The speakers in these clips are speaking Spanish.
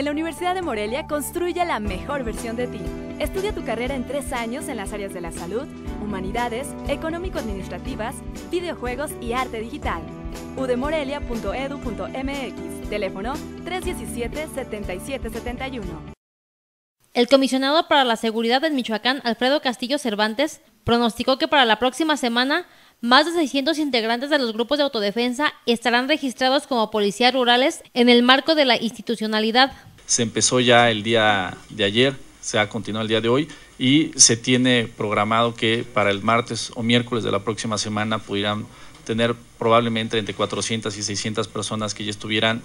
En la Universidad de Morelia construye la mejor versión de ti. Estudia tu carrera en tres años en las áreas de la salud, humanidades, económico-administrativas, videojuegos y arte digital. udemorelia.edu.mx Teléfono 317-7771. El comisionado para la seguridad en Michoacán, Alfredo Castillo Cervantes, pronosticó que para la próxima semana más de 600 integrantes de los grupos de autodefensa estarán registrados como policías rurales en el marco de la institucionalidad se empezó ya el día de ayer, se ha continuado el día de hoy y se tiene programado que para el martes o miércoles de la próxima semana pudieran tener probablemente entre 400 y 600 personas que ya estuvieran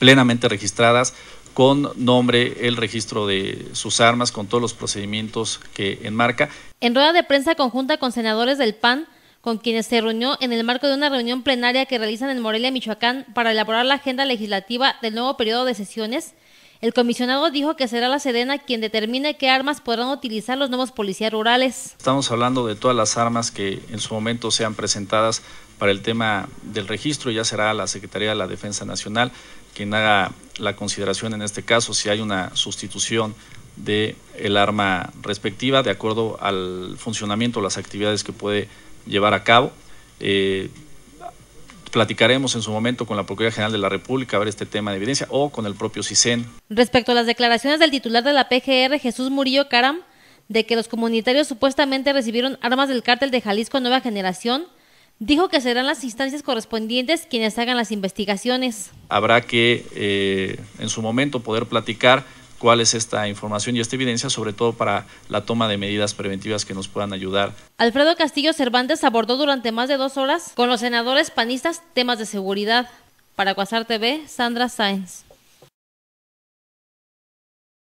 plenamente registradas con nombre, el registro de sus armas, con todos los procedimientos que enmarca. En rueda de prensa conjunta con senadores del PAN, con quienes se reunió en el marco de una reunión plenaria que realizan en Morelia, Michoacán, para elaborar la agenda legislativa del nuevo periodo de sesiones, el comisionado dijo que será la Sedena quien determine qué armas podrán utilizar los nuevos policías rurales. Estamos hablando de todas las armas que en su momento sean presentadas para el tema del registro, ya será la Secretaría de la Defensa Nacional quien haga la consideración en este caso si hay una sustitución de el arma respectiva de acuerdo al funcionamiento, las actividades que puede llevar a cabo. Eh, platicaremos en su momento con la Procuraduría General de la República a ver este tema de evidencia o con el propio CISEN. Respecto a las declaraciones del titular de la PGR, Jesús Murillo Caram, de que los comunitarios supuestamente recibieron armas del cártel de Jalisco Nueva Generación, dijo que serán las instancias correspondientes quienes hagan las investigaciones. Habrá que eh, en su momento poder platicar cuál es esta información y esta evidencia, sobre todo para la toma de medidas preventivas que nos puedan ayudar. Alfredo Castillo Cervantes abordó durante más de dos horas con los senadores panistas temas de seguridad. Para Cuasar TV, Sandra Sáenz.